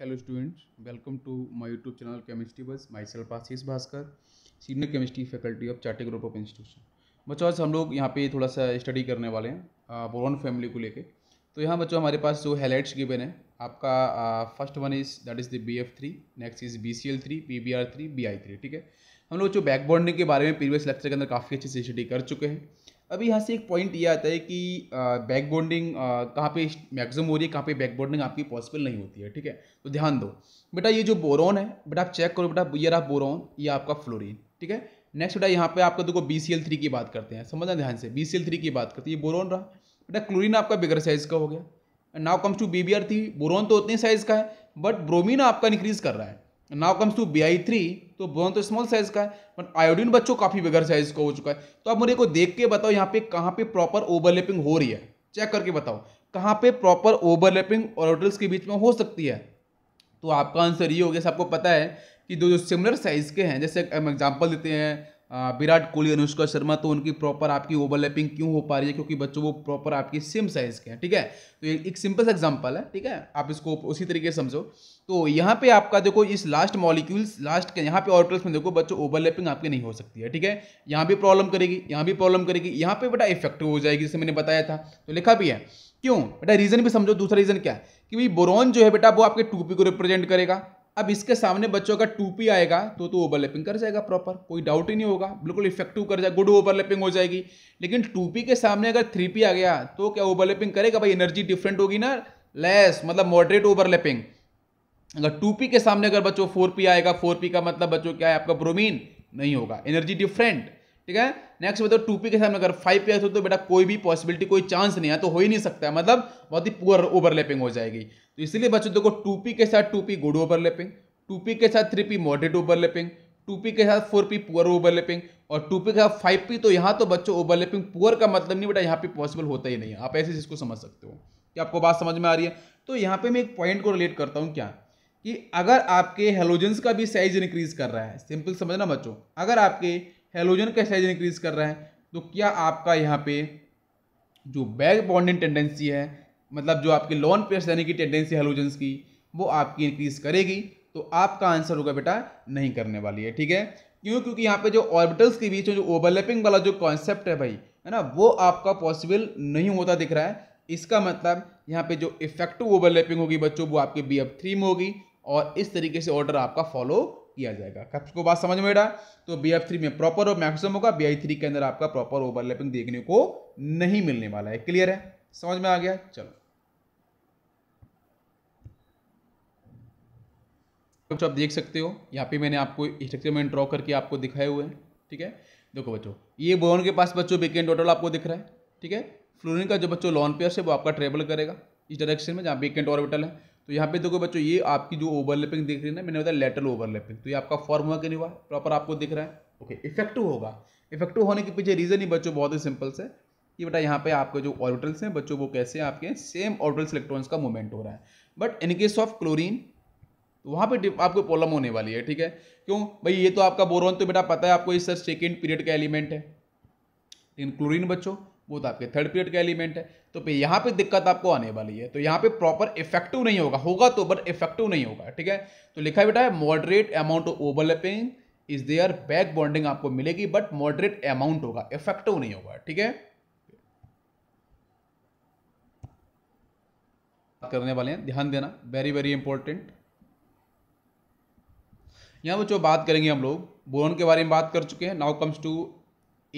hello students welcome to my YouTube channel chemistry बस myself Ashish Bhaskar senior chemistry faculty of चार्टे group of institution बच्चों आज हम लोग यहाँ पे थोड़ा सा स्टडी करने वाले हैं बोरॉन फैमिली को लेके तो यहाँ बच्चों हमारे पास जो हैलाइट्स गिवन है आपका first one is that is the B F three next is B C L three P B R three B I three ठीक है हम लोग जो बैकबोर्डिंग के बारे में प्रीवियस लेक्चर के अंदर काफ़ी अच्छे से स्टडी कर चुके हैं अभी यहाँ से एक पॉइंट ये आता है कि बैक बॉन्डिंग कहाँ पे मैक्सिमम हो रही है कहाँ पे बैक बॉन्डिंग आपकी पॉसिबल नहीं होती है ठीक है तो ध्यान दो बेटा ये जो बोरॉन है बेटा आप चेक करो बेटा ये रहा बोरॉन ये आपका फ्लोरीन ठीक है नेक्स्ट बेटा यहाँ पे आपका देखो बी सी एल थ्री की बात करते हैं समझना ध्यान से बी सी एल थ्री की बात करते हैं ये बोरॉन रहा बेटा क्लोरीन आपका बिगर साइज़ का हो गया now comes to B B R three boron तो उतने साइज़ का है बट ब्रोमिन आपका इंक्रीज़ कर रहा है now comes to B I three तो बोन तो स्मॉल साइज़ का है बट आयोडीन बच्चों काफ़ी बिगर साइज़ का हो चुका है तो आप मुझे को देख के बताओ यहाँ पे कहाँ पे प्रॉपर ओवरलैपिंग हो रही है चेक करके बताओ कहाँ पे प्रॉपर ओवरलैपिंग ऑर्डल्स के बीच में हो सकती है तो आपका आंसर ये हो गया सबको पता है कि दो जो सिमिलर साइज़ के हैं जैसे हम एग्जाम्पल देते हैं विराट कोहली अनुष्का शर्मा तो उनकी प्रॉपर आपकी ओवरलैपिंग क्यों हो पा रही है क्योंकि बच्चों वो प्रॉपर आपकी सेम साइज़ के हैं ठीक है तो ये एक सिंपल सा एग्जांपल है ठीक है आप इसको उसी तरीके से समझो तो यहाँ पे आपका देखो इस लास्ट मॉलिक्यूल्स लास्ट के यहाँ पे ऑर्टल्स में देखो बच्चों ओवरलैपिंग आपकी नहीं हो सकती है ठीक है यहाँ भी प्रॉब्लम करेगी यहाँ भी प्रॉब्लम करेगी यहाँ पर बेटा इफेक्टिव हो जाएगी जैसे मैंने बताया था तो लिखा भी है क्यों बेटा रीज़न भी समझो दूसरा रीज़न क्या है कि भाई बोरॉन जो है बेटा वो आपके टूपी को रिप्रेजेंट करेगा अब इसके सामने बच्चों का टू पी आएगा तो तो ओवरलैपिंग कर जाएगा प्रॉपर कोई डाउट ही नहीं होगा बिल्कुल इफेक्टिव कर जाएगा गुड ओवरलैपिंग हो जाएगी लेकिन टू पी के सामने अगर थ्री पी आ गया तो क्या ओवरलैपिंग करेगा भाई एनर्जी डिफरेंट होगी ना लेस मतलब मॉडरेट ओवरलैपिंग अगर टू पी के सामने अगर बच्चों फोर पी आएगा फोर पी का मतलब बच्चों क्या है आपका ब्रोमीन नहीं होगा एनर्जी डिफरेंट ठीक है नेक्स्ट बताओ टू पी के सामने अगर फाइव पे हो तो बेटा कोई भी पॉसिबिलिटी कोई चांस नहीं है तो हो ही नहीं सकता है मतलब बहुत ही पुअर ओवरलैपिंग हो जाएगी तो इसलिए बच्चों देखो टू पी के साथ two P good overlapping two P के साथ three P moderate overlapping two P के साथ फोर पी पुअर ओवरलैपिंग और टू पी के साथ फाइव पी तो यहाँ तो बच्चों ओवरलैपिंग पुअर का मतलब नहीं बेटा यहाँ पे पॉसिबल होता ही नहीं है आप ऐसे चीज़ को समझ सकते हो कि आपको बात समझ में आ रही है तो यहाँ पे मैं एक पॉइंट को रिलेट करता हूँ क्या कि अगर आपके हेलोजेंस का भी साइज इंक्रीज कर रहा है सिंपल समझना बच्चों अगर आपके हेलोजन का साइज इंक्रीज कर रहा है तो क्या आपका यहाँ पे जो बैक बॉन्डिंग टेंडेंसी है मतलब जो आपके लॉन पेयर यानी की टेंडेंसी हेलोजन की वो आपकी इंक्रीज करेगी तो आपका आंसर होगा बेटा नहीं करने वाली है ठीक है क्यों क्योंकि यहाँ पे जो ऑर्बिटल्स के बीच में जो ओवरलैपिंग वाला जो कॉन्सेप्ट है भाई है ना वो आपका पॉसिबल नहीं होता दिख रहा है इसका मतलब यहाँ पे जो इफेक्टिव ओवरलैपिंग होगी बच्चों वो आपके बी एफ थ्री में होगी और इस तरीके से ऑर्डर आपका फॉलो किया जाएगा को बात समझ में आ तो बी एफ थ्री में प्रॉपर और मैक्सिमम होगा बी आई थ्री के अंदर आपका प्रॉपर ओवरलैपिंग देखने को नहीं मिलने वाला है क्लियर है समझ में आ गया चलो बच्चों आप देख सकते हो यहाँ पे मैंने आपको स्ट्रक्चर में ड्रॉ करके आपको दिखाए हुए हैं ठीक है देखो बच्चों ये बोन के पास बच्चों बेकेंड टोटल आपको दिख रहा है ठीक है फ्लोरिन का जो बच्चों लॉन पेयर है वो आपका ट्रेवल करेगा इस डायरेक्शन में जहाँ बेकेंड ऑर्बिटल है तो यहाँ पे देखो बच्चों ये आपकी जो ओवरलैपिंग दिख रही है ना मैंने बताया लेटरल ओवरलैपिंग तो ये आपका फॉर्म हुआ कि नहीं हुआ प्रॉपर आपको दिख रहा है ओके इफेक्टिव होगा इफेक्टिव होने के पीछे रीज़न ही बच्चों बहुत ही सिंपल से कि बेटा यहाँ पे आपके जो ऑर्बिटल्स हैं बच्चों वो कैसे आपके सेम ऑर्बिटल्स इलेक्ट्रॉन्स का मूवमेंट हो रहा है but in case of chlorine तो वहाँ पे आपको प्रॉब्लम होने वाली है ठीक है क्यों भाई ये तो आपका बोरोन तो बेटा पता है आपको इस सर सेकेंड पीरियड का एलिमेंट है लेकिन क्लोरीन बच्चों वो तो आपके थर्ड पीरियड का एलिमेंट है तो पे यहाँ पे दिक्कत आपको आने वाली है तो यहाँ पे प्रॉपर इफेक्टिव नहीं होगा होगा तो बट इफेक्टिव नहीं होगा ठीक है तो लिखा बेटा है moderate amount of overlapping is there back bonding आपको मिलेगी बट मॉडरेट अमाउंट होगा इफेक्टिव नहीं होगा ठीक है करने वाले हैं ध्यान देना वेरी वेरी इंपॉर्टेंट यहां पर जो बात करेंगे हम लोग बोरन के बारे में बात कर चुके हैं now comes to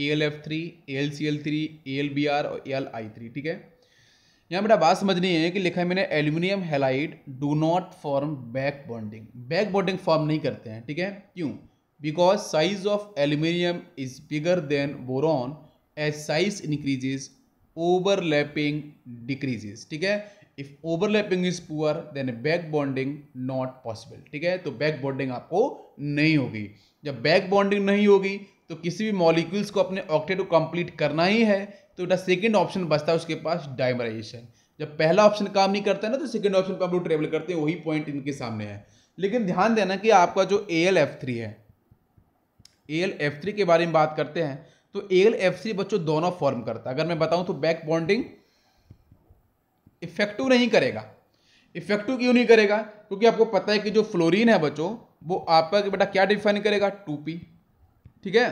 A L F three A L C L three A L B R और ए एल आई थ्री ठीक है यहाँ बेटा बात समझनी है कि लिखा है मैंने aluminium halide do not form back bonding back bonding form नहीं करते हैं ठीक है क्यों because size of aluminium is bigger than boron as size increases overlapping decreases ठीक है if overlapping is poor then back bonding not possible ठीक है तो बैक बॉन्डिंग आपको नहीं होगी जब बैक बॉन्डिंग नहीं होगी तो किसी भी मॉलिक्यूल्स को अपने ऑक्टेट को कंप्लीट करना ही है तो बेटा सेकेंड ऑप्शन बचता है उसके पास डाइमराइजेशन जब पहला ऑप्शन काम नहीं करता है ना तो सेकेंड ऑप्शन पर आप लोग ट्रेवल करते हैं वही पॉइंट इनके सामने है लेकिन ध्यान देना कि आपका जो ए एल एफ थ्री है ए एल एफ थ्री के बारे में बात करते हैं तो ए एल एफ थ्री बच्चों दोनों फॉर्म करता है अगर मैं बताऊं तो बैक बॉन्डिंग इफेक्टिव नहीं करेगा इफेक्टिव क्यों नहीं करेगा क्योंकि आपको पता है कि जो फ्लोरीन है बच्चों वो आपका बेटा क्या डिफाइन करेगा टू पी ठीक है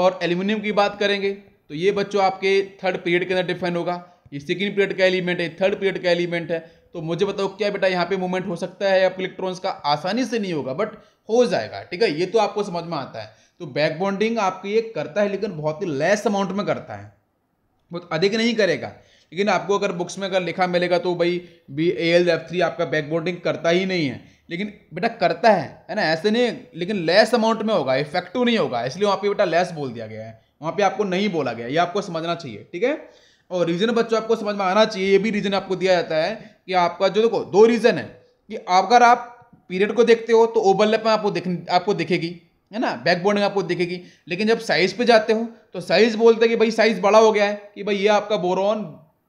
और एल्यूमिनियम की बात करेंगे तो ये बच्चों आपके थर्ड पीरियड के अंदर डिफेंड होगा ये सेकेंड पीरियड का एलिमेंट है थर्ड पीरियड का एलिमेंट है तो मुझे बताओ क्या बेटा यहाँ पे मूवमेंट हो सकता है आपके इलेक्ट्रॉन्स का आसानी से नहीं होगा बट हो जाएगा ठीक है ये तो आपको समझ में आता है तो बैक बॉन्डिंग आपके ये करता है लेकिन बहुत ही लेस अमाउंट में करता है बहुत अधिक नहीं करेगा लेकिन आपको अगर बुक्स में अगर लिखा मिलेगा तो भाई B A L F three आपका बैक बॉन्डिंग करता ही नहीं है लेकिन बेटा करता है है ना ऐसे नहीं लेकिन लेस अमाउंट में होगा इफेक्टिव नहीं होगा इसलिए वहाँ पे बेटा लेस बोल दिया गया है वहाँ पे आपको नहीं बोला गया ये आपको समझना चाहिए ठीक है और रीज़न बच्चों आपको समझ में आना चाहिए ये भी रीज़न आपको दिया जाता है कि आपका जो देखो दो रीज़न है कि अगर आप पीरियड को देखते हो तो ओवरलैप में आपको दिख आपको दिखेगी है ना बैक बोर्डिंग आपको दिखेगी लेकिन जब साइज़ पे जाते हो तो साइज़ बोलते हैं कि भाई साइज़ बड़ा हो गया है कि भाई ये आपका बोरॉन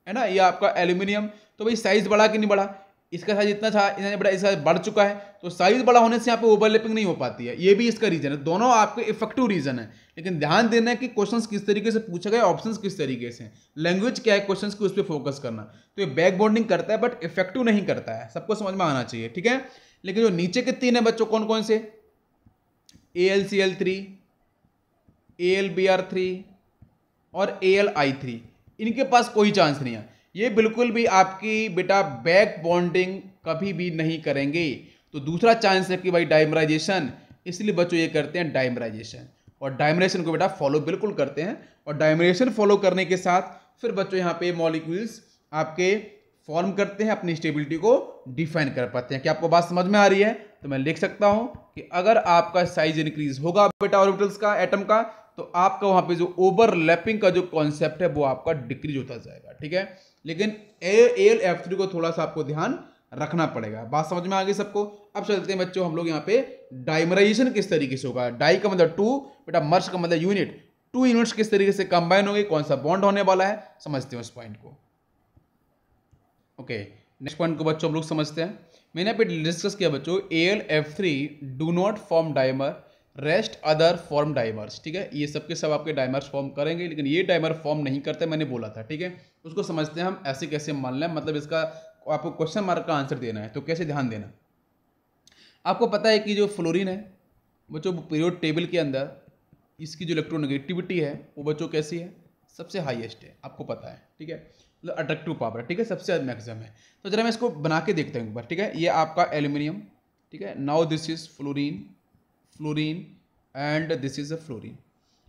है ना ये आपका एल्यूमिनियम तो भाई साइज़ बड़ा कि नहीं बड़ा इसका साइज इतना था इतना बड़ा इसका बढ़ चुका है तो साइज़ बड़ा होने से यहाँ पे ओवरलैपिंग नहीं हो पाती है ये भी इसका रीज़न है दोनों आपके इफेक्टिव रीज़न है लेकिन ध्यान देना है कि क्वेश्चंस किस तरीके से पूछे गए ऑप्शंस किस तरीके से लैंग्वेज क्या है क्वेश्चंस की उस पर फोकस करना तो ये बैक बॉन्डिंग करता है बट इफेक्टिव नहीं करता है सबको समझ में आना चाहिए ठीक है लेकिन जो नीचे के तीन है बच्चों कौन कौन से A L C L three A L B R three और ए एल आई थ्री इनके पास कोई चांस नहीं है ये बिल्कुल भी आपकी बेटा बैक बॉन्डिंग कभी भी नहीं करेंगे तो दूसरा चांस है कि भाई डाइमराइजेशन इसलिए बच्चों ये करते हैं डाइमराइजेशन और डाइमरेशन को बेटा फॉलो बिल्कुल करते हैं और डाइमरेशन फॉलो करने के साथ फिर बच्चों यहाँ पे मॉलिक्यूल्स आपके फॉर्म करते हैं अपनी स्टेबिलिटी को डिफाइन कर पाते हैं क्या आपको बात समझ में आ रही है तो मैं लिख सकता हूँ कि अगर आपका साइज इंक्रीज होगा बेटा ऑर्बिटल्स का एटम का तो आपका वहां पे जो ओवरलैपिंग का जो कॉन्सेप्ट है वो आपका डिक्रीज होता जाएगा ठीक है लेकिन ए एल एफ थ्री को थोड़ा सा आपको ध्यान रखना पड़ेगा बात समझ में आ गई सबको अब चलते हैं बच्चों हम लोग यहाँ पे डाइमराइजेशन किस तरीके से होगा डाई का मतलब टू बेटा मर्स का मतलब यूनिट टू यूनिट्स किस तरीके से कंबाइन होंगे कौन सा बॉन्ड होने वाला है समझते हैं उस पॉइंट को ओके नेक्स्ट पॉइंट को बच्चों हम लोग समझते हैं मैंने यहाँ पे डिस्कस किया बच्चों A L F three do not form dimer rest other form dimers ठीक है ये सब के सब आपके डाइमर्स फॉर्म करेंगे लेकिन ये डाइमर फॉर्म नहीं करते मैंने बोला था ठीक है उसको समझते हैं हम ऐसे कैसे मान लें मतलब इसका आपको क्वेश्चन मार्क का आंसर देना है तो कैसे ध्यान देना आपको पता है कि जो फ्लोरिन है बच्चों पीरियड टेबल के अंदर इसकी जो इलेक्ट्रोनिगेटिविटी है वो बच्चों कैसी है सबसे हाइएस्ट है आपको पता है ठीक है मतलब अट्रैक्टिव पावर ठीक है सबसे मैक्सिमम है तो जरा मैं इसको बना के देखता हूँ एक बार ठीक है ये आपका एल्यूमिनियम ठीक है now this is fluorine fluorine and this is a fluorine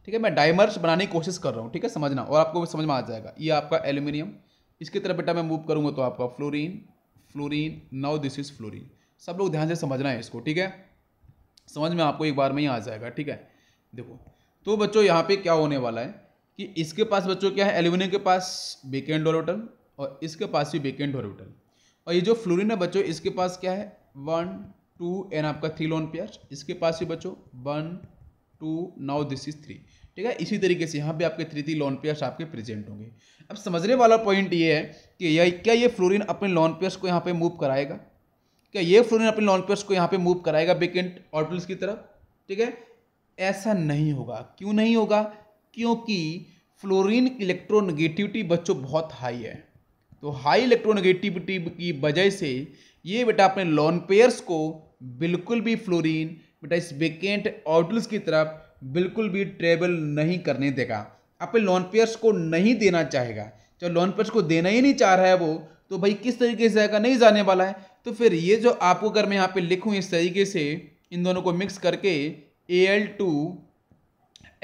ठीक है मैं डाइमर्स बनाने की कोशिश कर रहा हूँ ठीक है समझना और आपको समझ में आ जाएगा ये आपका एल्यूमिनियम इसकी तरफ बेटा मैं मूव करूँगा तो आपका fluorine fluorine now this is fluorine सब लोग ध्यान से समझना है इसको ठीक है समझ में आपको एक बार में ही आ जाएगा ठीक है देखो तो बच्चों यहाँ पे क्या होने वाला है कि इसके पास बच्चों क्या है एल्यूमिनियम के पास बेकेंड ऑर्बिटल और इसके पास भी बेकेंड ऑर्बिटल और ये जो फ्लोरिन है बच्चों इसके पास क्या है वन टू एन आपका थ्री लोन पेयर इसके पास ही बचो one two now this is three ठीक है इसी तरीके से यहाँ पे आपके थ्री थ्री लॉन पेयर्स आपके प्रेजेंट होंगे अब समझने वाला पॉइंट ये है कि यह क्या ये फ्लोरिन अपने लॉन पेयर्स को यहाँ पे मूव कराएगा क्या ये फ्लोरिन अपने लॉन पेयर्स को यहाँ पे मूव कराएगा बेकेंट ऑर्बिटल्स की तरफ ठीक है ऐसा नहीं होगा क्यों नहीं होगा क्योंकि फ्लोरिन इलेक्ट्रोनिगेटिविटी बच्चों बहुत हाई है तो हाई इलेक्ट्रोनिगेटिविटी की वजह से ये बेटा अपने लॉन पेयर्स को बिल्कुल भी फ्लोरीन बेटा इस वेकेंट ऑटल्स की तरफ बिल्कुल भी ट्रेवल नहीं करने देगा आप लॉन पेयर्स को नहीं देना चाहेगा जब लॉन पेयर्स को देना ही नहीं चाह रहा है वो तो भाई किस तरीके से आएगा नहीं जाने वाला है तो फिर ये जो आपको अगर मैं यहाँ पे लिखूँ इस तरीके से इन दोनों को मिक्स करके A L two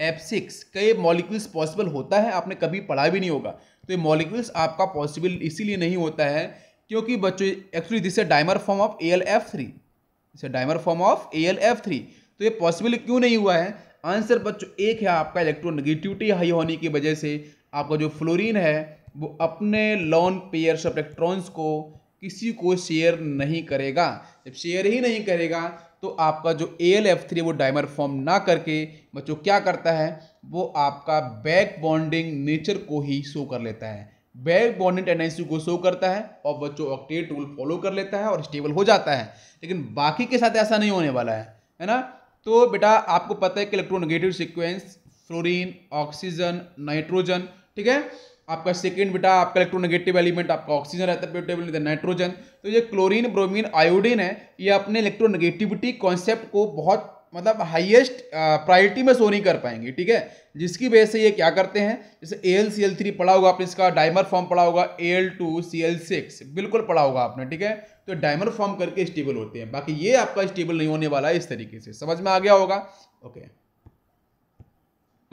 F six कई मॉलिक्यूल्स पॉसिबल होता है आपने कभी पढ़ा भी नहीं होगा तो ये मॉलिक्यूल्स आपका पॉसिबल इसीलिए नहीं होता है क्योंकि बच्चों actually this a dimer form of A L F three इसे dimer form of A L F three तो ये पॉसिबल क्यों नहीं हुआ है आंसर बच्चों एक है आपका इलेक्ट्रोनेगेटिविटी हाई होने की वजह से आपका जो फ्लोरीन है वो अपने लॉन पेयर्स ऑफ इलेक्ट्रॉन्स को किसी को शेयर नहीं करेगा जब शेयर ही नहीं करेगा तो आपका जो ए एल एफ थ्री वो डायमर फॉर्म ना करके बच्चों क्या करता है वो आपका बैक बॉन्डिंग नेचर को ही शो कर लेता है बैग बॉन्डेड एन को शो करता है और बच्चों ऑक्टेट रूल फॉलो कर लेता है और स्टेबल हो जाता है लेकिन बाकी के साथ ऐसा नहीं होने वाला है है ना तो बेटा आपको पता है कि electronegative sequence fluorine oxygen nitrogen ठीक है आपका सेकेंड बेटा आपका इलेक्ट्रोनिगेटिव एलिमेंट आपका ऑक्सीजन रहता है पेटेबल नाइट्रोजन तो ये क्लोरीन ब्रोमीन आयोडीन है ये अपने इलेक्ट्रोनिगेटिविटी कॉन्सेप्ट को बहुत मतलब हाईएस्ट प्रायोरिटी uh, में शो नहीं कर पाएंगे ठीक है जिसकी वजह से ये क्या करते हैं जैसे A L C L three पढ़ा होगा आपने इसका डायमर फॉर्म पढ़ा होगा A L two C L six बिल्कुल पढ़ा होगा आपने ठीक है तो डायमर फॉर्म करके स्टेबल होते हैं बाकी ये आपका स्टेबल नहीं होने वाला है इस तरीके से समझ में आ गया होगा ओके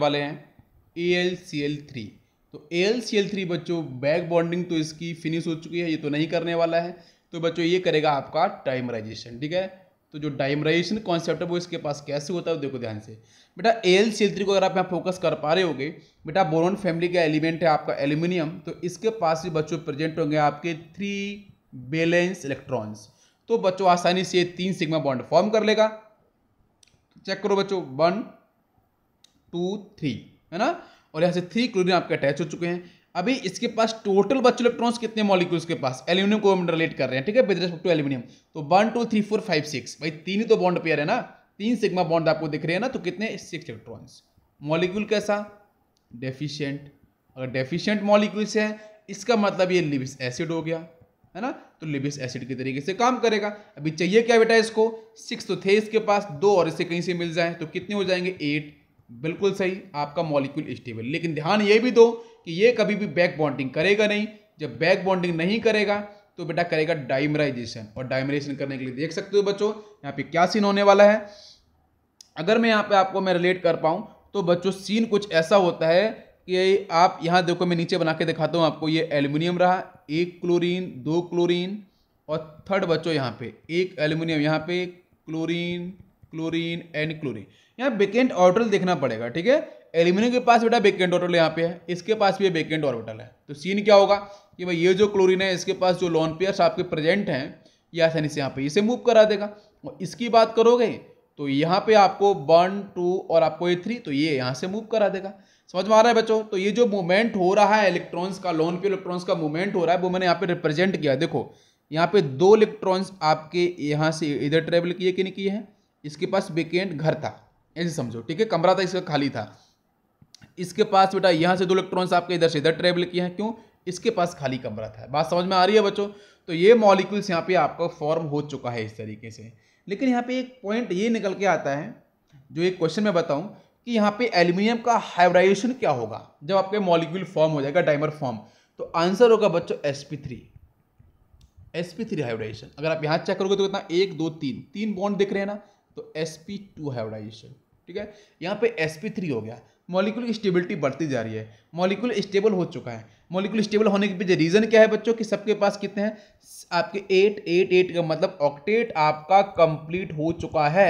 वाले हैं A L C L three तो A L C L three बच्चों बैक बॉन्डिंग तो इसकी फिनिश हो चुकी है ये तो नहीं करने वाला है तो बच्चों ये करेगा आपका टाइमराइजेशन ठीक है तो जो डाइमराइजेशन कॉन्सेप्ट है वो इसके पास कैसे होता है देखो ध्यान से बेटा एल सी को अगर आप यहाँ फोकस कर पा रहे होगे बेटा बोरोन फैमिली का एलिमेंट है आपका एल्यूमिनियम तो इसके पास भी बच्चों प्रेजेंट होंगे आपके थ्री बैलेंस इलेक्ट्रॉन्स तो बच्चों आसानी से तीन सिग्मा बॉन्ड फॉर्म कर लेगा चेक करो बच्चों वन टू थ्री है ना और यहाँ से थ्री क्लोरीन आपके अटैच हो चुके हैं अभी इसके पास टोटल बच्चे इलेक्ट्रॉन्स कितने मॉलिक्यूल्स के पास एल्यूमिनियम को रिलेट कर रहे हैं ठीक है विद विद्रेस टू एल्यूमिनियम तो one two three four five six भाई तीन ही तो बॉन्ड पेयर है ना तीन सिग्मा बॉन्ड आपको दिख रहे हैं ना तो कितने सिक्स इलेक्ट्रॉन्स मॉलिक्यूल कैसा डेफिशियंट अगर डेफिशियंट मॉलिक्यूल्स है इसका मतलब ये लिबिस एसिड हो गया है ना तो लिबिस एसिड के तरीके से काम करेगा अभी चाहिए क्या बेटा इसको सिक्स तो थे इसके पास दो और इसे कहीं से मिल जाए तो कितने हो जाएंगे एट बिल्कुल सही आपका मॉलिक्यूल स्टेबल लेकिन ध्यान ये भी दो कि ये कभी भी बैक बॉन्डिंग करेगा नहीं जब बैक बॉन्डिंग नहीं करेगा तो बेटा करेगा डाइमराइजेशन और डाइमराइजेशन करने के लिए देख सकते हो बच्चों यहाँ पे क्या सीन होने वाला है अगर मैं यहाँ पे आपको मैं रिलेट कर पाऊँ तो बच्चों सीन कुछ ऐसा होता है कि आप यहाँ देखो मैं नीचे बना के दिखाता हूँ आपको ये एल्यूमिनियम रहा एक क्लोरीन दो क्लोरीन और थर्ड बच्चों यहाँ पे एक एल्यूमिनियम यहाँ पे क्लोरीन क्लोरीन एंड क्लोरीन यहाँ वेकेंट ऑर्डर देखना पड़ेगा ठीक है एल्यूमिनियम के पास बेटा बेकेंड ऑर्बिटल यहाँ पे है इसके पास भी बेकेंड ऑर्बिटल है तो सीन क्या होगा कि भाई ये जो क्लोरीन है इसके पास जो लॉन पेयर्स आपके प्रेजेंट हैं ये आसानी से यहाँ पे इसे मूव करा देगा और इसकी बात करोगे तो यहाँ पे आपको वन टू और आपको ए थ्री तो ये यहाँ से मूव करा देगा समझ में आ रहा है बच्चों तो ये जो मूवमेंट हो रहा है इलेक्ट्रॉन्स का लॉन पे इलेक्ट्रॉन्स का मूवमेंट हो रहा है वो मैंने यहाँ पे रिप्रेजेंट किया देखो यहाँ पे दो इलेक्ट्रॉन्स आपके यहाँ से इधर ट्रेवल किए कि नहीं किए हैं इसके पास बेकेंड घर था ऐसे समझो ठीक है कमरा था इसका खाली था इसके पास बेटा यहाँ से दो इलेक्ट्रॉन्स आपके इधर से इधर ट्रेवल किए हैं क्यों इसके पास खाली कमरा था बात समझ में आ रही है बच्चों तो ये मॉलिक्यूल्स यहाँ पे आपका फॉर्म हो चुका है इस तरीके से लेकिन यहाँ पे एक पॉइंट ये निकल के आता है जो एक क्वेश्चन में बताऊँ कि यहाँ पे एल्यूमिनियम का हाइब्राइजेशन क्या होगा जब आपके मॉलिक्यूल फॉर्म हो जाएगा डाइमर फॉर्म तो आंसर होगा बच्चों S P three S P three hybridization अगर आप यहाँ चेक करोगे तो कितना एक दो तीन तीन बॉन्ड दिख रहे हैं ना तो एस पी टू हाइब्राइजेशन ठीक है यहाँ पे एस पी थ्री हो गया मॉलिकुल की स्टेबिलिटी बढ़ती जा रही है मॉलिकुल स्टेबल हो चुका है मॉलिकुल स्टेबल होने के पीछे रीज़न क्या है बच्चों कि सबके पास कितने हैं आपके एट एट एट का मतलब ऑक्टेट आपका कंप्लीट हो चुका है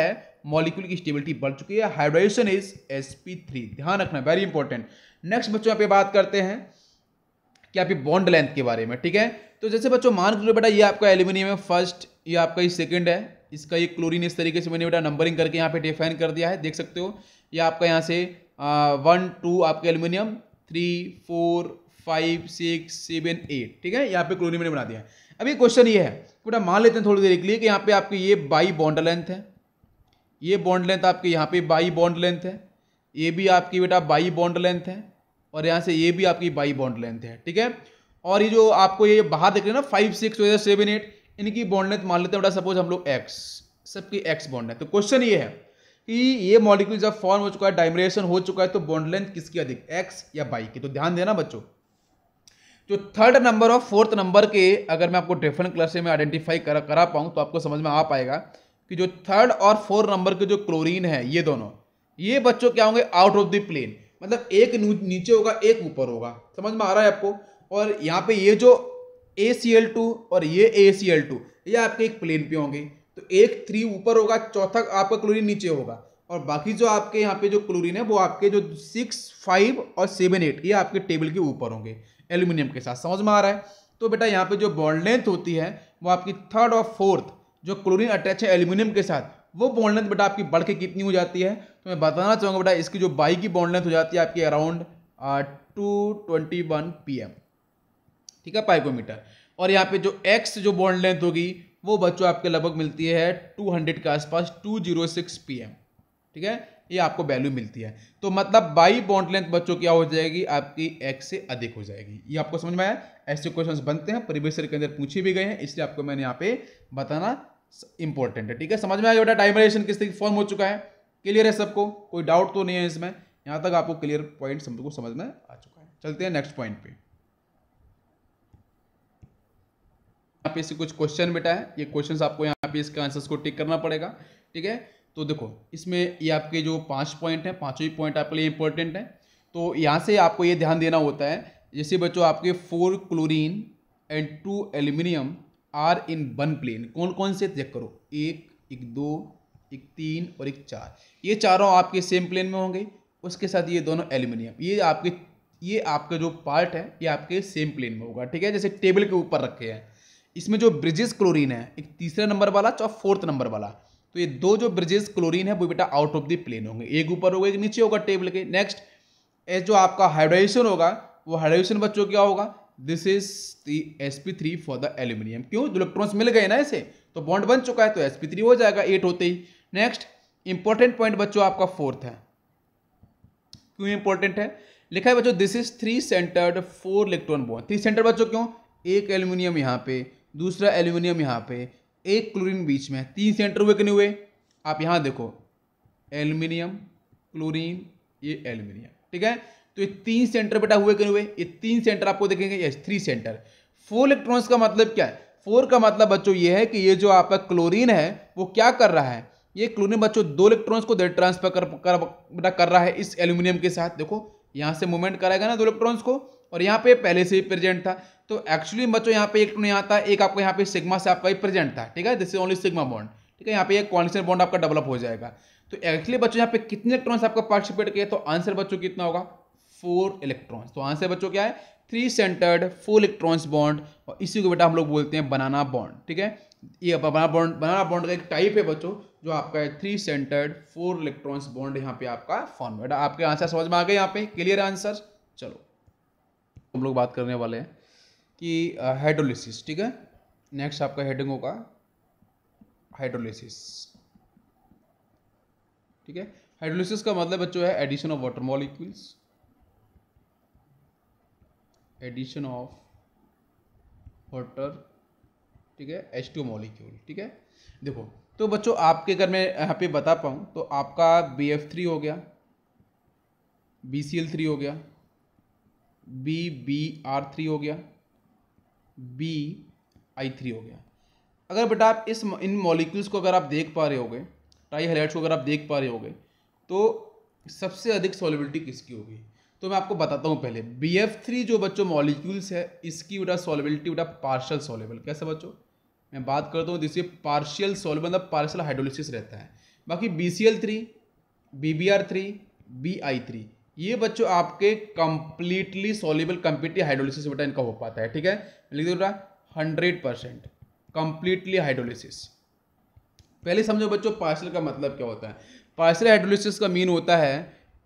मॉलिक्यूल की स्टेबिलिटी बढ़ चुकी है hybridization is S P three ध्यान रखना वेरी इंपॉर्टेंट नेक्स्ट बच्चों यहाँ पे बात करते हैं कि आप बॉन्ड लेंथ के बारे में ठीक है तो जैसे बच्चों मान लो बेटा ये आपका एल्यूमिनियम है फर्स्ट ये आपका ये सेकेंड है इसका ये क्लोरीन इस तरीके से मैंने बेटा नंबरिंग करके यहाँ पे डिफाइन कर दिया है देख सकते हो ये आपका यहाँ से वन टू आपके aluminium three four five six seven eight ठीक है यहाँ पे क्लोरीन मैंने बना दिया है अभी क्वेश्चन ये है बेटा मान लेते हैं थोड़ी देर के लिए कि यहाँ पे आपकी ये बाई बॉन्ड लेंथ है ये बॉन्ड लेंथ आपके यहाँ पे बाई बॉन्ड लेंथ है ये भी आपकी बेटा बाई बॉन्ड लेंथ है और यहाँ से ये भी आपकी बाई बॉन्ड लेंथ है ठीक है और ये जो आपको ये बाहर देख रहे हैं ना फाइव सिक्स सेवन एट इनकी बॉन्ड लेंथ मान लेते हैं बेटा सपोज हम लोग एक्स सबकी एक्स बॉन्ड है तो क्वेश्चन ये है कि ये मॉलिक्यूल जब फॉर्म हो चुका है डाइमरेशन हो चुका है तो बॉन्ड लेंथ किसकी अधिक एक्स या बाई की तो ध्यान देना बच्चों जो थर्ड नंबर और फोर्थ नंबर के अगर मैं आपको डिफरेंट कलर से मैं आइडेंटिफाई करा करा पाऊँ तो आपको समझ में आ पाएगा कि जो थर्ड और फोर्थ नंबर के जो क्लोरीन है ये दोनों ये बच्चों क्या होंगे आउट ऑफ द प्लेन मतलब एक नीचे होगा एक ऊपर होगा समझ में आ रहा है आपको और यहाँ पे ये जो ए सी एल टू और ये ए सी एल टू ये आपके एक प्लेन पे होंगे तो एक थ्री ऊपर होगा चौथा आपका क्लोरीन नीचे होगा और बाकी जो आपके यहाँ पे जो क्लोरीन है वो आपके जो सिक्स फाइव और सेवन एट ये आपके टेबल के ऊपर होंगे एल्यूमिनियम के साथ समझ में आ रहा है तो बेटा यहाँ पे जो बॉन्ड लेंथ होती है वो आपकी थर्ड और फोर्थ जो क्लोरीन अटैच है एल्यूमिनियम के साथ वो बॉन्ड लेंथ बेटा आपकी बढ़ के कितनी हो जाती है तो मैं बताना चाहूँगा बेटा इसकी जो बाई की बॉन्ड लेंथ हो जाती है आपकी around two twenty one P M ठीक है पाइकोमीटर और यहाँ पे जो एक्स जो बॉन्ड लेंथ होगी वो बच्चों आपके लगभग मिलती है टू हंड्रेड के आसपास two zero six P M ठीक है ये आपको वैल्यू मिलती है तो मतलब बाई बॉन्ड लेंथ बच्चों क्या हो जाएगी आपकी एक्स से अधिक हो जाएगी ये आपको समझ में आया ऐसे क्वेश्चंस बनते हैं परिवेशर के अंदर पूछे भी गए हैं इसलिए आपको मैंने यहाँ पे बताना इंपॉर्टेंट है ठीक है समझ में आया बेटा डाइमरेशन किस तरीके फॉर्म हो चुका है क्लियर है सबको कोई डाउट तो नहीं है इसमें यहाँ तक आपको क्लियर पॉइंट सबको समझ में आ चुका है चलते हैं नेक्स्ट पॉइंट पर यहाँ पे से कुछ क्वेश्चन बेटा है ये क्वेश्चन आपको यहाँ पे इसके आंसर्स को टिक करना पड़ेगा ठीक है तो देखो इसमें ये आपके जो पाँच पॉइंट हैं पाँचों पॉइंट आपके लिए इंपॉर्टेंट है तो यहाँ से आपको ये ध्यान देना होता है जैसे बच्चों आपके four chlorine and two aluminium are in one plane कौन कौन से चेक करो एक एक दो एक तीन और एक चार ये चारों आपके सेम प्लेन में होंगे उसके साथ ये दोनों एल्यूमिनियम ये आपके ये आपका जो पार्ट है ये आपके सेम प्लेन में होगा ठीक है जैसे टेबल के ऊपर रखे हैं इसमें जो ब्रिजेस क्लोरीन है एक तीसरे नंबर वाला और फोर्थ नंबर वाला तो ये दो जो ब्रिजेस क्लोरीन है वो बेटा आउट ऑफ द प्लेन होंगे एक ऊपर होगा एक नीचे होगा टेबल के नेक्स्ट एस जो आपका हाइड्रेशन होगा वो हाइड्रेशन बच्चों क्या होगा this is the S P three for the aluminium क्यों जो इलेक्ट्रॉन्स मिल गए ना इसे तो बॉन्ड बन चुका है तो एस पी थ्री हो जाएगा एट होते ही नेक्स्ट इंपॉर्टेंट पॉइंट बच्चों आपका फोर्थ है क्यों इंपॉर्टेंट है लिखा है बच्चों this is three centred four electron bond three centre बच्चों क्यों एक एल्यूमिनियम यहाँ पे दूसरा एल्यूमिनियम यहाँ पे एक क्लोरीन बीच में तीन सेंटर हुए कितने हुए आप यहाँ देखो एल्यूमिनियम क्लोरीन ये एल्यूमिनियम ठीक है तो ये तीन सेंटर बेटा हुए कितने हुए ये तीन सेंटर आपको देखेंगे yes three centre four electrons का मतलब क्या है फोर का मतलब बच्चों ये है कि ये जो आपका क्लोरीन है वो क्या कर रहा है ये क्लोरीन बच्चों दो इलेक्ट्रॉन्स को दे ट्रांसफर कर कर बेटा कर रहा है इस एल्यूमिनियम के साथ देखो यहाँ से मूवमेंट कराएगा ना दो इलेक्ट्रॉन्स को और यहाँ पे पहले से ही प्रेजेंट था तो एक्चुअली बच्चों यहाँ पे एक टू नहीं आता एक आपको यहाँ पे सिग्मा से आपका प्रेजेंट था ठीक है this is only sigma bond ठीक है यहाँ पे एक कॉन्सियन बॉन्ड आपका डेवलप हो जाएगा तो एक्चुअली बच्चों यहाँ पे कितने इलेक्ट्रॉन्स आपका पार्टिसिपेट किया तो आंसर बच्चों कितना होगा फोर इलेक्ट्रॉन्स तो आंसर बच्चों क्या है three centred four electrons bond और इसी को बेटा हम लोग बोलते हैं बनाना बॉन्ड ठीक है ये बनाना बॉन्ड बनाना बॉन्ड का एक टाइप है बच्चों जो आपका है three centred four electrons bond यहाँ पे आपका फॉर्म बेटा आपके आंसर समझ में आ गए यहाँ पे क्लियर आंसर चलो हम लोग बात करने वाले हैं कि हाइड्रोलिसिस ठीक है नेक्स्ट आपका हेडिंग होगा हाइड्रोलिसिस ठीक है हाइड्रोलिसिस का मतलब बच्चों है addition of water molecules addition of water ठीक है एच टू मॉलिक्यूल ठीक है देखो तो बच्चों आपके अगर मैं यहाँ पे बता पाऊँ तो आपका बी एफ थ्री हो गया बी सी एल थ्री हो गया बी बी आर थ्री हो गया बी आई थ्री हो गया अगर बेटा आप इस इन मॉलिक्यूल्स को अगर आप देख पा रहे होगे ट्राई हाइलाइट्स को अगर आप देख पा रहे होगे तो सबसे अधिक सॉलिबिलिटी किसकी होगी तो मैं आपको बताता हूँ पहले बी एफ थ्री जो बच्चों मॉलिक्यूल्स है इसकी बेटा सॉलिबिलिटी बेटा पार्शल सॉलेबल कैसे बच्चों मैं बात करता हूँ जिससे पार्शियल सॉलेबल मतलब पार्शल हाइड्रोलिसिस रहता है बाकी B C L three B B R three B I three ये बच्चों आपके कंप्लीटली सोलिबल कंप्लीटली हाइड्रोलिसिस बेटा इनका हो पाता है ठीक है लिख दे हंड्रेड परसेंट कंप्लीटली हाइड्रोलिसिस पहले समझो बच्चों पार्सल का मतलब क्या होता है पार्सल हाइड्रोलिसिस का मीन होता है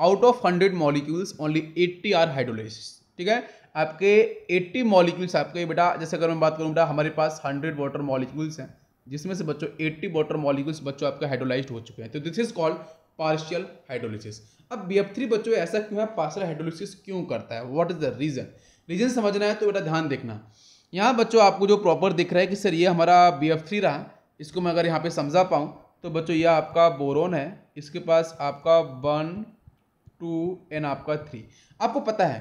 out of hundred molecules only eighty are hydrolysis ठीक है आपके एट्टी मॉलिक्यूल्स आपके बेटा जैसे अगर मैं बात करूँ बेटा हमारे पास हंड्रेड वाटर मॉलिक्यूल्स हैं जिसमें से बच्चों 80 वाटर मॉलिक्यूल्स बच्चों आपके हाइड्रोलाइज्ड हो चुके हैं तो this is called partial hydrolysis अब बी एफ थ्री बच्चों ऐसा क्यों है पार्शियल हाइड्रोलिसिस क्यों करता है what is the reason reason समझना है तो बेटा ध्यान देखना यहाँ बच्चों आपको जो प्रॉपर दिख रहा है कि सर ये हमारा बी एफ थ्री रहा इसको मैं अगर यहाँ पे समझा पाऊँ तो बच्चों ये आपका बोरोन है इसके पास आपका वन टू एन आपका थ्री आपको पता है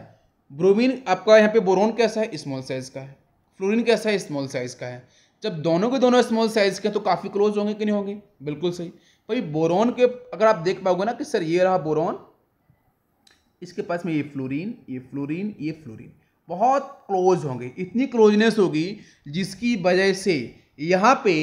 ब्रोमीन आपका यहाँ पे बोरोन कैसा है स्मॉल साइज़ का है फ्लोरिन कैसा है स्मॉल साइज़ का है जब दोनों के दोनों स्मॉल साइज़ के तो काफ़ी क्लोज होंगे कि नहीं होंगे बिल्कुल सही तो ये बोरोन के अगर आप देख पाओगे ना कि सर ये रहा बोरॉन इसके पास में ये फ्लोरीन ये फ्लोरीन ये फ्लोरीन बहुत क्लोज होंगे इतनी क्लोजनेस होगी जिसकी वजह से यहाँ पे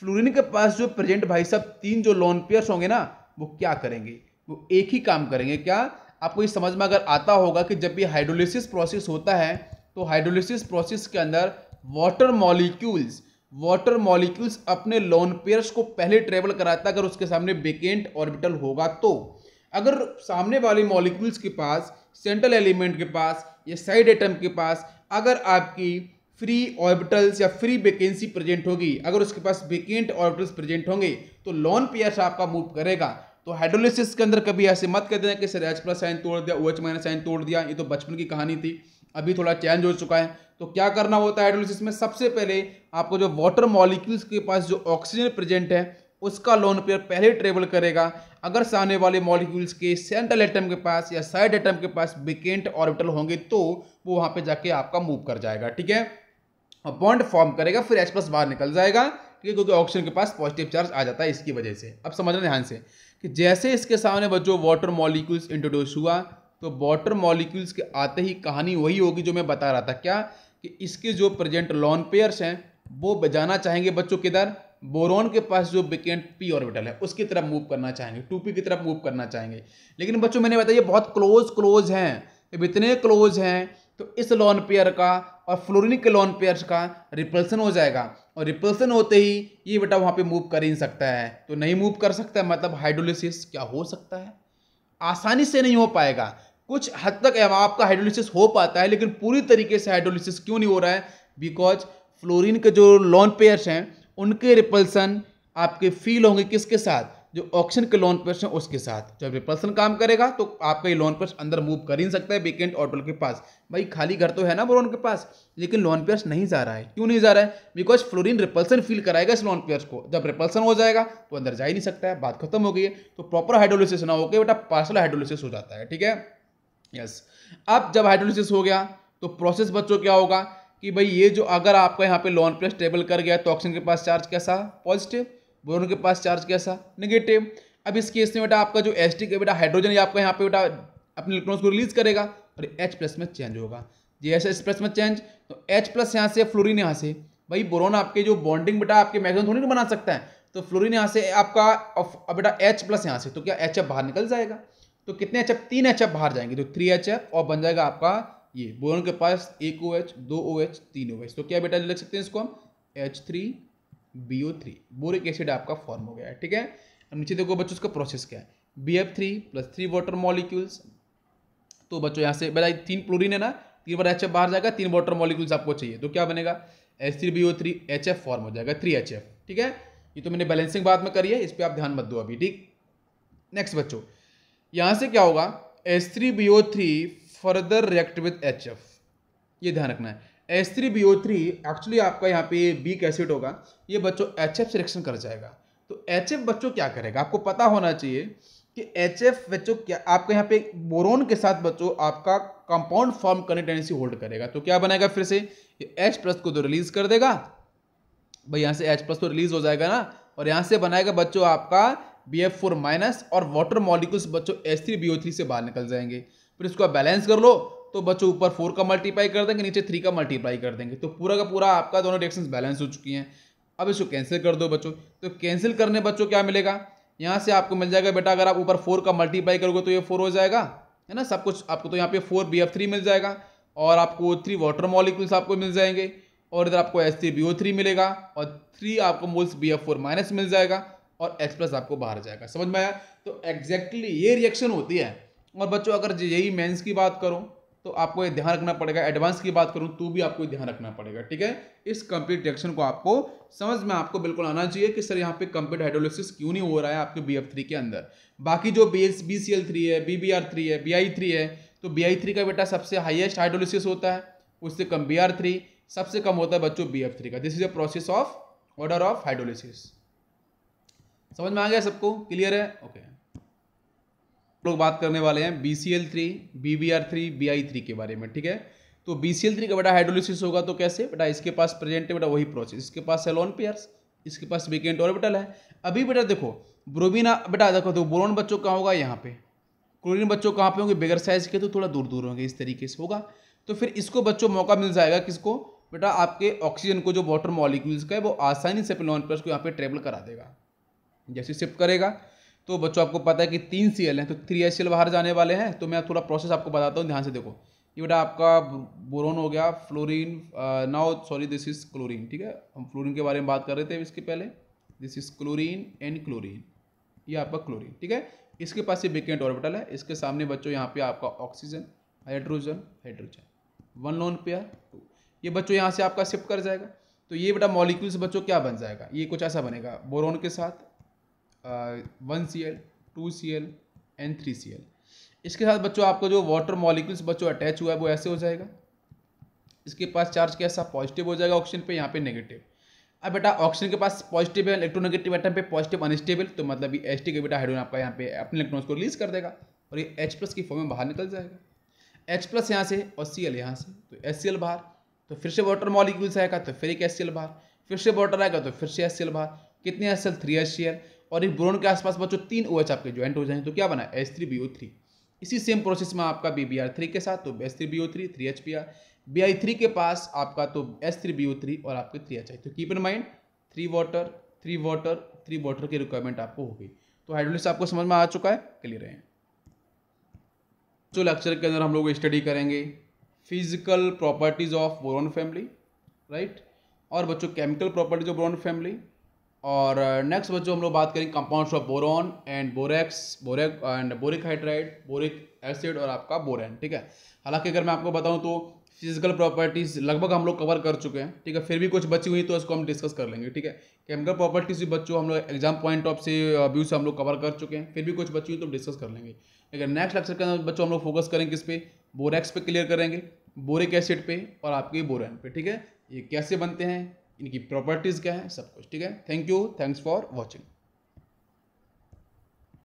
फ्लोरीन के पास जो प्रेजेंट भाई साहब तीन जो लोन पेयर्स होंगे ना वो क्या करेंगे वो एक ही काम करेंगे क्या आपको ये समझ में अगर आता होगा कि जब भी हाइड्रोलिसिस प्रोसेस होता है तो हाइड्रोलिसिस प्रोसेस के अंदर वाटर मॉलिक्यूल्स वाटर मॉलिक्यूल्स अपने लॉन पेयर्स को पहले ट्रेवल कराता अगर उसके सामने बेकेंट ऑर्बिटल होगा तो अगर सामने वाले मॉलिक्यूल्स के पास सेंट्रल एलिमेंट के पास या साइड एटम के पास अगर आपकी फ्री ऑर्बिटल्स या फ्री वेकेंसी प्रेजेंट होगी अगर उसके पास वेकेंट ऑर्बिटल्स प्रेजेंट होंगे तो लॉन पेयर्स आपका मूव करेगा तो हाइड्रोलिसिस के अंदर कभी ऐसे मत कर देना कि सर एच प्लस साइन तोड़ दिया ओ एच माइनस साइन तोड़ दिया ये तो बचपन की कहानी थी अभी थोड़ा चेंज हो चुका है तो क्या करना होता है हाइड्रोलिसिस में सबसे पहले आपको जो वाटर मॉलिक्यूल्स के पास जो ऑक्सीजन प्रेजेंट है उसका लोन पेयर पहले ट्रेवल करेगा अगर सामने वाले मॉलिक्यूल्स के सेंट्रल एटम के पास या साइड एटम के पास बिकेंट ऑर्बिटल होंगे तो वो वहाँ पे जाके आपका मूव कर जाएगा ठीक है और बॉन्ड फॉर्म करेगा फिर एच प्लस बाहर निकल जाएगा ठीक है क्योंकि ऑक्सीजन के पास पॉजिटिव चार्ज आ जाता है इसकी वजह से अब समझना ध्यान से कि जैसे इसके सामने बच्चों वाटर मॉलिक्यूल्स इंट्रोड्यूस हुआ तो वाटर मॉलिक्यूल्स के आते ही कहानी वही होगी जो मैं बता रहा था क्या कि इसके जो प्रेजेंट लॉन पेयर्स हैं वो बजाना चाहेंगे बच्चों किधर बोरोन के पास जो बिकेंट पी ऑर्बिटल है उसकी तरफ मूव करना चाहेंगे टू पी की तरफ मूव करना चाहेंगे लेकिन बच्चों मैंने बताया बहुत क्लोज क्लोज हैं जब इतने क्लोज हैं तो इस लॉन पेयर का और फ्लोरिनिक के लॉन पेयर्स का रिपल्सन हो जाएगा और रिपल्सन होते ही ये बेटा वहाँ पे मूव कर ही सकता है तो नहीं मूव कर सकता है मतलब हाइड्रोलिसिस क्या हो सकता है आसानी से नहीं हो पाएगा कुछ हद तक आपका हाइड्रोलिसिस हो पाता है लेकिन पूरी तरीके से हाइड्रोलिसिस क्यों नहीं हो रहा है बिकॉज फ्लोरीन के जो लॉन पेयर्स हैं उनके रिपल्सन आपके फील होंगे किसके साथ जो ऑक्सीजन के लॉन पेयर्स हैं उसके साथ जब रिपल्सन काम करेगा तो आपका ये लॉन पेयर्स अंदर मूव कर ही नहीं सकता है बेकेंट ऑर्बिटल के पास भाई खाली घर तो है ना बोरोन के पास लेकिन लॉन पेयर्स नहीं जा रहा है क्यों नहीं जा रहा है बिकॉज फ्लोरीन रिपल्सन फील कराएगा इस लॉन पेयर्स को जब रिपल्सन हो जाएगा तो अंदर जा ही नहीं सकता है बात खत्म हो गई है तो प्रॉपर हाइड्रोलिसिस ना होकर बेटा पार्सल हाइड्रोलिसिस हो जाता है ठीक है यस अब जब हाइड्रोलिसिस हो गया तो प्रोसेस बच्चों क्या होगा कि भाई ये जो अगर आपका यहाँ पे लॉन प्लस टेबल कर गया तो ऑक्सीजन के पास चार्ज कैसा पॉजिटिव बोरोन के पास चार्ज कैसा नेगेटिव अब इस केस में बेटा आपका जो एस टी बेटा हाइड्रोजन आपका यहाँ पे बेटा अपने इलेक्ट्रॉन्स को रिलीज करेगा और एच प्लस में चेंज होगा जी एस एस प्लस में चेंज तो एच प्लस यहाँ से फ्लोरिन यहाँ से भाई बोरोन आपके जो बॉन्डिंग बेटा आपके मैगजन थोड़ी ना बना सकता है तो फ्लोरिन यहाँ से आपका बेटा एच प्लस यहाँ से तो क्या एच बाहर निकल जाएगा तो कितने एच तीन एच बाहर जाएंगे तो थ्री एच और बन जाएगा आपका ये बोरोन के पास एक ओ एच दो ओ एच तीन ओ एच तो क्या बेटा लिख सकते हैं इसको हम H three B O three boric acid आपका फॉर्म हो गया है ठीक है अब नीचे देखो बच्चों इसका प्रोसेस क्या है B F three plus three water molecules तो बच्चों यहाँ से बेटा तीन प्लोरीन है ना तीन बार एच बाहर जाएगा तीन वाटर मॉलिक्यूल्स आपको चाहिए तो क्या बनेगा H three B O three H F form हो जाएगा थ्री एच एफ ठीक है ये तो मैंने बैलेंसिंग बाद में करी है इस पर आप ध्यान मत दो अभी ठीक नेक्स्ट बच्चों यहाँ से क्या होगा S three B O three further react with H F ये ध्यान रखना है S three B O three actually आपका यहाँ पे बी एसिड होगा ये बच्चों एच एफ सिलेक्शन कर जाएगा तो एच एफ बच्चों क्या करेगा आपको पता होना चाहिए कि एच एफ बच्चों क्या आपका यहाँ पे बोरोन के साथ बच्चों आपका कंपाउंड फॉर्म करने टेंडेंसी होल्ड करेगा तो क्या बनाएगा फिर से एच प्लस को तो रिलीज कर देगा भाई यहाँ से एच प्लस तो रिलीज हो जाएगा ना और यहाँ से बनाएगा बच्चों आपका बी एफ फोर माइनस और वाटर मॉलिक्यूल्स बच्चों S three B O three से बाहर निकल जाएंगे फिर इसको आप बैलेंस कर लो तो बच्चों ऊपर फोर का मल्टीप्लाई कर देंगे नीचे थ्री का मल्टीप्लाई कर देंगे तो पूरा का पूरा आपका दोनों रिएक्शन बैलेंस हो चुकी हैं अब इसको कैंसिल कर दो बच्चों तो कैंसिल करने बच्चों क्या मिलेगा यहाँ से आपको मिल जाएगा बेटा अगर आप ऊपर फोर का मल्टीप्लाई करोगे तो ये फोर हो जाएगा है ना सब कुछ आपको तो यहाँ पे फोर बी एफ थ्री मिल जाएगा और आपको थ्री वाटर मॉलिक्यूल्स आपको मिल जाएंगे और इधर आपको S three B O three मिलेगा और थ्री आपको moles B F four minus मिल जाएगा और एच प्लस आपको बाहर जाएगा समझ में आया तो एग्जैक्टली ये रिएक्शन होती है और बच्चों अगर यही मेंस की बात करूँ तो आपको ये ध्यान रखना पड़ेगा एडवांस की बात करूँ तो भी आपको ध्यान रखना पड़ेगा ठीक है इस कंप्लीट रिएक्शन को आपको समझ में आपको बिल्कुल आना चाहिए कि सर यहाँ पे कंप्लीट हाइड्रोलिसिस क्यों नहीं हो रहा है आपके बी एफ थ्री के अंदर बाकी जो B S B C L three है बी बी आर थ्री है बी आई थ्री है तो बी आई थ्री का बेटा सबसे हाइएस्ट हाइड्रोलिसिस होता है उससे कम बी आर थ्री सबसे कम होता है बच्चों बी एफ थ्री का this is a process of order of hydrolysis समझ में आ गया सबको क्लियर है ओके लोग बात करने वाले हैं B C L three B B R three B I three के बारे में ठीक है तो बी सी एल थ्री का बेटा हाइड्रोलिसिस होगा तो कैसे बेटा इसके पास प्रेजेंट है बेटा वही प्रोसेस इसके पास सेलोन पेयर्स इसके पास वेकेंट ऑर्बिटल है अभी बेटा देखो ब्रोबिना बेटा देखो तो बोरोन बच्चों का होगा यहाँ पे क्लोरीन बच्चों कहाँ पे होंगे बिगर साइज के तो थोड़ा दूर दूर होंगे इस तरीके से होगा तो फिर इसको बच्चों मौका मिल जाएगा किसको बेटा आपके ऑक्सीजन को जो वाटर मॉलिक्यूल्स का है वो आसानी से अपने नॉन प्लस को यहाँ पे ट्रेवल करा देगा जैसे शिफ्ट करेगा तो बच्चों आपको पता है कि तीन सी एल हैं तो थ्री एल बाहर जाने वाले हैं तो मैं थोड़ा प्रोसेस आपको बताता हूँ ध्यान से देखो ये बेटा आपका बोरोन हो गया fluorine now sorry this is chlorine ठीक है हम फ्लोरीन के बारे में बात कर रहे थे इसके पहले this is chlorine and chlorine ये आपका क्लोरीन ठीक है इसके पास ये बिकेंट ऑर्बिटल है इसके सामने बच्चों यहाँ पे आपका oxygen hydrogen hydrogen one lone pair two ये बच्चों यहाँ से आपका शिफ्ट कर जाएगा तो ये बेटा मॉलिक्यूल्स बच्चों क्या बन जाएगा ये कुछ ऐसा बनेगा बोरोन के साथ one C L two C L and three C L इसके साथ बच्चों आपको जो वाटर मॉलिक्यूल्स बच्चों अटैच हुआ है वो ऐसे हो जाएगा इसके पास चार्ज कैसा पॉजिटिव हो जाएगा ऑक्सीजन पे यहाँ पे नेगेटिव अब बेटा ऑक्सीजन के पास पॉजिटिव है इलेक्ट्रोनेगेटिव एटम पे पॉजिटिव अनस्टेबल तो मतलब ये एच का बेटा हाइड्रोजन आपका यहाँ पे अपने इलेक्ट्रॉन्स को रिलीज कर देगा और ये एच प्लस की फॉर्म में बाहर निकल जाएगा एच प्लस यहाँ से और सी एल यहाँ से तो एस सी एल बाहर तो फिर से वाटर मॉलिक्यूल्स आएगा तो फिर एक एस सी एल बाहर फिर से वाटर आएगा तो फिर से एस सी एल बाहर कितने S L three S C L और एक बोरोन के आसपास बच्चों तीन ओ आपके ज्वाइंट हो जाएंगे तो क्या बना S three B O three इसी सेम प्रोसेस में आपका बी बी आर थ्री के साथ तो S three B three three H R B I three के पास आपका तो S three B O three और आपके थ्री एच आई तो keep in mind three water three water three water की रिक्वायरमेंट आपको हो गई तो हाइड्रोलिक्स आपको समझ में आ चुका है क्लियर है जो लेक्चर के अंदर हम लोग स्टडी करेंगे physical properties of boron family right और बच्चों chemical properties of boron family और नेक्स्ट बच्चों हम लोग बात करेंगे compounds of boron and borax borax and boric hydride boric acid और आपका बोरेन ठीक है हालांकि अगर मैं आपको बताऊं तो फिजिकल प्रॉपर्टीज़ लगभग हम लोग कवर कर चुके हैं ठीक है फिर भी कुछ बची हुई तो इसको हम डिस्कस कर लेंगे ठीक है केमिकल प्रॉपर्टीज़ भी बच्चों हम लोग एग्जाम पॉइंट ऑफ से व्यू से हम लोग कवर कर चुके हैं फिर भी कुछ बची हुई तो डिस्कस कर लेंगे लेकिन नेक्स्ट लेक्चर के अंदर बच्चों हम लोग फोकस करेंगे किस पे बोरेक्स पे क्लियर करेंगे बोरिक एसिड पे और आपके बोरेन पे ठीक है ये कैसे बनते हैं इनकी प्रॉपर्टीज़ क्या है सब कुछ ठीक है thank you thanks for watching